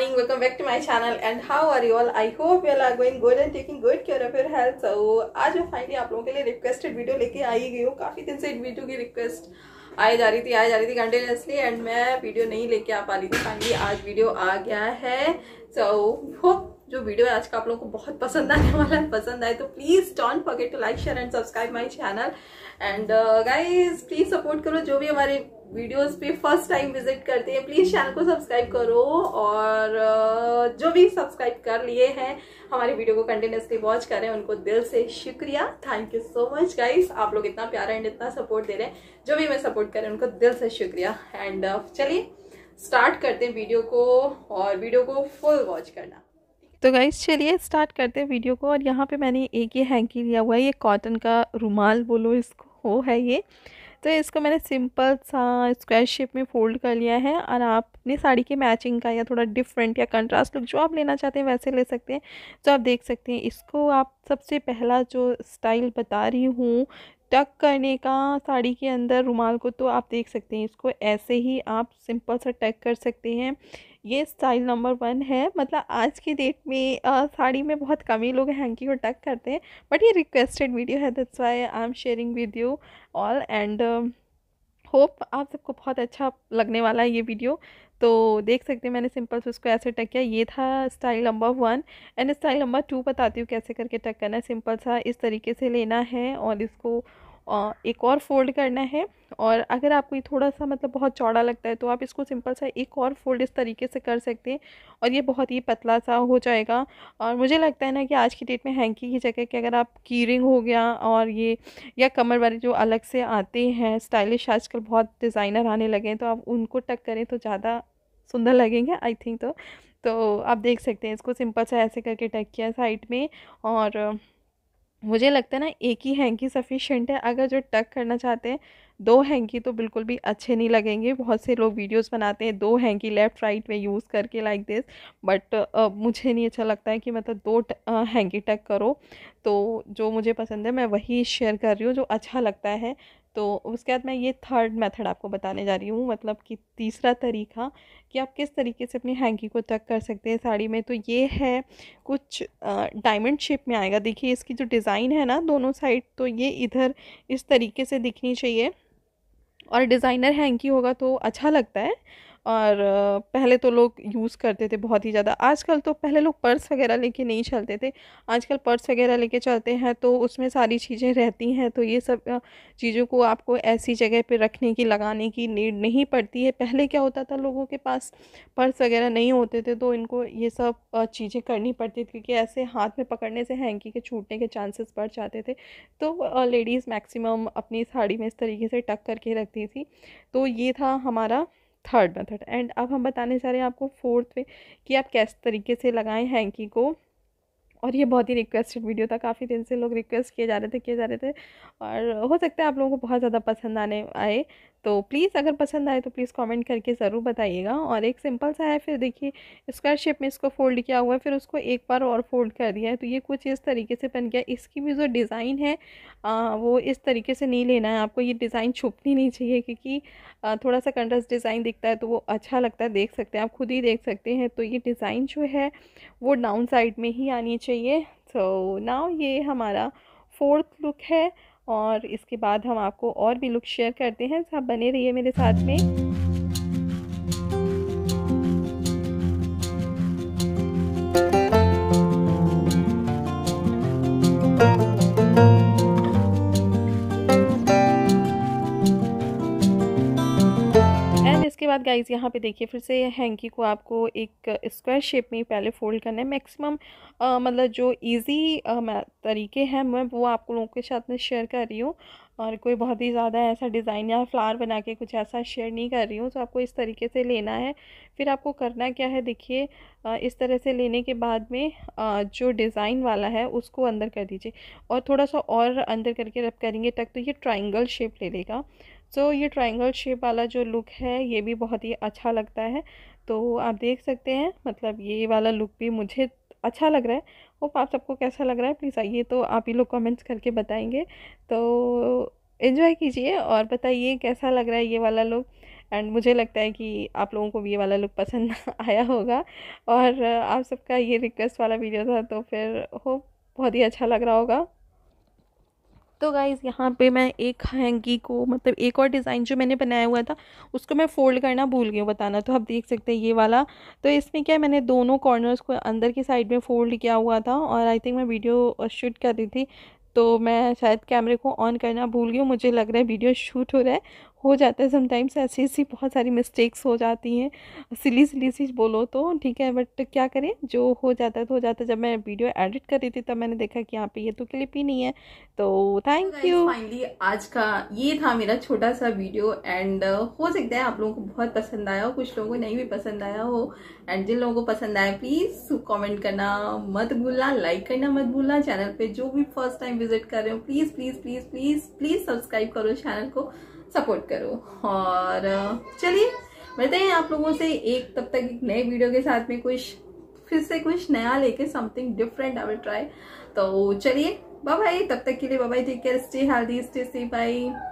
morning welcome back to my channel and how are you all i hope you all are going good and taking good care of your health so आज मैं finally आप लोगों के लिए requested video लेके आई गई हूँ काफी दिन से वीडियो की रिक्वेस्ट आई जा रही थी आई जा रही थी कंटिन्यूसली एंड मैं वीडियो नहीं लेके आ पा रही थी फाइनली आज वीडियो आ गया है सो होप जो वीडियो है आज का आप लोगों को बहुत पसंद आने वाला है पसंद आए तो please don't forget to like share and subscribe my channel and guys please support करो जो भी हमारे वीडियोस पे फर्स्ट टाइम विजिट करते हैं प्लीज़ चैनल को सब्सक्राइब करो और uh, जो भी सब्सक्राइब कर लिए हैं हमारी वीडियो को कंटिन्यूसली वॉच करें उनको दिल से शुक्रिया thank you so much guys आप लोग इतना प्यारा एंड इतना सपोर्ट दे रहे हैं जो भी हमें सपोर्ट करें उनको दिल से शुक्रिया एंड uh, चलिए स्टार्ट करते हैं वीडियो को और वीडियो को फुल वॉच करना तो गाइस चलिए स्टार्ट करते हैं वीडियो को और यहाँ पे मैंने एक ये हैंकी लिया हुआ है ये कॉटन का रुमाल बोलो इसको है ये तो इसको मैंने सिंपल सा स्क्वायर शेप में फोल्ड कर लिया है और आप अपनी साड़ी की मैचिंग का या थोड़ा डिफरेंट या कंट्रास्ट लुक जो आप लेना चाहते हैं वैसे ले सकते हैं तो आप देख सकते हैं इसको आप सबसे पहला जो स्टाइल बता रही हूँ टक करने का साड़ी के अंदर रुमाल को तो आप देख सकते हैं इसको ऐसे ही आप सिंपल सा टक कर सकते हैं ये स्टाइल नंबर वन है मतलब आज की डेट में आ, साड़ी में बहुत कम ही लोग हैंकी को टक करते हैं बट ये रिक्वेस्टेड वीडियो है that's why I am sharing with you all and hope आप सबको बहुत अच्छा लगने वाला है ये वीडियो तो देख सकते हैं मैंने सिंपल से उसको ऐसे टक किया ये था style number one and style number two बताती हूँ कैसे करके टक करना है सिंपल सा इस तरीके से लेना है और इसको एक और फोल्ड करना है और अगर आपको ये थोड़ा सा मतलब बहुत चौड़ा लगता है तो आप इसको सिंपल सा एक और फोल्ड इस तरीके से कर सकते हैं और ये बहुत ही पतला सा हो जाएगा और मुझे लगता है ना कि आज की डेट में हैंकी की जगह कि अगर आप की रिंग हो गया और ये या कमर वाले जो अलग से आते हैं स्टाइलिश आजकल बहुत डिज़ाइनर आने लगे हैं तो आप उनको टक करें तो ज़्यादा सुंदर लगेंगे आई थिंक तो तो आप देख सकते हैं इसको सिंपल सा ऐसे करके टक किया साइड में और मुझे लगता है ना एक ही हैंकी सफिशेंट है अगर जो टक करना चाहते हैं दो हैंकी तो बिल्कुल भी अच्छे नहीं लगेंगे बहुत से लोग वीडियोस बनाते हैं दो हैंकी लेफ़्ट राइट में यूज़ करके लाइक दिस बट मुझे नहीं अच्छा लगता है कि मतलब दो आ, हैंकी टक करो तो जो मुझे पसंद है मैं वही शेयर कर रही हूँ जो अच्छा लगता है तो उसके बाद मैं ये थर्ड मेथड आपको बताने जा रही हूँ मतलब कि तीसरा तरीका कि आप किस तरीके से अपनी हैंकी को तक कर सकते हैं साड़ी में तो ये है कुछ डायमंड शेप में आएगा देखिए इसकी जो डिज़ाइन है ना दोनों साइड तो ये इधर इस तरीके से दिखनी चाहिए और डिज़ाइनर हैंकी होगा तो अच्छा लगता है और पहले तो लोग यूज़ करते थे बहुत ही ज़्यादा आजकल तो पहले लोग पर्स वगैरह लेके नहीं चलते थे आजकल पर्स वगैरह लेके चलते हैं तो उसमें सारी चीज़ें रहती हैं तो ये सब चीज़ों को आपको ऐसी जगह पे रखने की लगाने की नीड नहीं पड़ती है पहले क्या होता था लोगों के पास पर्स वगैरह नहीं होते थे तो इनको ये सब चीज़ें करनी पड़ती थी क्योंकि ऐसे हाथ में पकड़ने से हैंकी के छूटने के चांसेस बढ़ जाते थे तो लेडीज़ मैक्सिमम अपनी साड़ी में इस तरीके से टक करके रखती थी तो ये था हमारा थर्ड मेथड एंड अब हम बताने जा रहे हैं आपको फोर्थ में कि आप कैस तरीके से लगाएं हैंकी को और ये बहुत ही रिक्वेस्टेड वीडियो था काफ़ी दिन से लोग रिक्वेस्ट किए जा रहे थे किए जा रहे थे और हो सकता है आप लोगों को बहुत ज़्यादा पसंद आने आए तो प्लीज़ अगर पसंद आए तो प्लीज़ कमेंट करके ज़रूर बताइएगा और एक सिंपल सा है फिर देखिए स्क्वायर शेप में इसको फोल्ड किया हुआ है फिर उसको एक बार और फोल्ड कर दिया है तो ये कुछ इस तरीके से बन गया इसकी भी जो डिज़ाइन है आ, वो इस तरीके से नहीं लेना है आपको ये डिज़ाइन छुपनी नहीं चाहिए क्योंकि आ, थोड़ा सा कंडस डिज़ाइन दिखता है तो वो अच्छा लगता है देख सकते हैं आप खुद ही देख सकते हैं तो ये डिज़ाइन जो है वो डाउन साइड में ही आनी चाहिए तो नाव ये हमारा फोर्थ लुक है और इसके बाद हम आपको और भी लुक शेयर करते हैं आप बने रहिए मेरे साथ में बाद गाइज यहाँ पे देखिए फिर से हैंकी को आपको एक स्क्वायर शेप में पहले फोल्ड करना है मैक्सिमम मतलब जो इजी तरीके हैं मैं वो आप लोगों के साथ में शेयर कर रही हूँ और कोई बहुत ही ज़्यादा ऐसा डिज़ाइन या फ्लावर बना के कुछ ऐसा शेयर नहीं कर रही हूँ तो आपको इस तरीके से लेना है फिर आपको करना क्या है देखिए इस तरह से लेने के बाद में जो डिज़ाइन वाला है उसको अंदर कर दीजिए और थोड़ा सा और अंदर करके रब करेंगे तक तो ये ट्राइंगल शेप ले लेगा सो तो so, ये ट्रायंगल शेप वाला जो लुक है ये भी बहुत ही अच्छा लगता है तो आप देख सकते हैं मतलब ये वाला लुक भी मुझे अच्छा लग रहा है होप आप सबको कैसा लग रहा है प्लीज़ आइए तो आप ही लोग कमेंट्स करके बताएंगे तो इन्जॉय कीजिए और बताइए कैसा लग रहा है ये वाला लुक एंड मुझे लगता है कि आप लोगों को भी ये वाला लुक पसंद आया होगा और आप सबका ये रिक्वेस्ट वाला वीडियो था तो फिर होप बहुत ही अच्छा लग रहा होगा तो गाइज़ यहाँ पे मैं एक हैंगी को मतलब एक और डिज़ाइन जो मैंने बनाया हुआ था उसको मैं फ़ोल्ड करना भूल गई हूँ बताना तो आप देख सकते हैं ये वाला तो इसमें क्या मैंने दोनों कॉर्नर्स को अंदर की साइड में फ़ोल्ड किया हुआ था और आई थिंक मैं वीडियो शूट कर रही थी तो मैं शायद कैमरे को ऑन करना भूल गई हूँ मुझे लग रहा है वीडियो शूट हो रहा है हो जाता है समटाइम्स ऐसी ऐसी बहुत सारी मिस्टेक्स हो जाती हैं सिली सिली सी बोलो तो ठीक है बट क्या करें जो हो जाता है तो हो जाता है जब मैं वीडियो एडिट कर रही थी तब मैंने देखा कि यहाँ पे ये तो क्लिप ही नहीं है तो थैंक यू फाइनली आज का ये था मेरा छोटा सा वीडियो एंड हो सकता है आप लोगों को बहुत पसंद आया हो कुछ लोगों को नहीं भी पसंद आया हो एंड जिन लोगों को पसंद आया प्लीज़ कॉमेंट करना मत भूलना लाइक करना मत भूलना चैनल पर जो भी फर्स्ट टाइम विजिट कर रहे हो please please please please please subscribe करो चैनल को सपोर्ट करो और चलिए मिलते हैं आप लोगों से एक तब तक एक नए वीडियो के साथ में कुछ फिर से कुछ नया लेके something different I will try तो चलिए बाय बाय तब तक के लिए bye take care stay healthy stay safe bye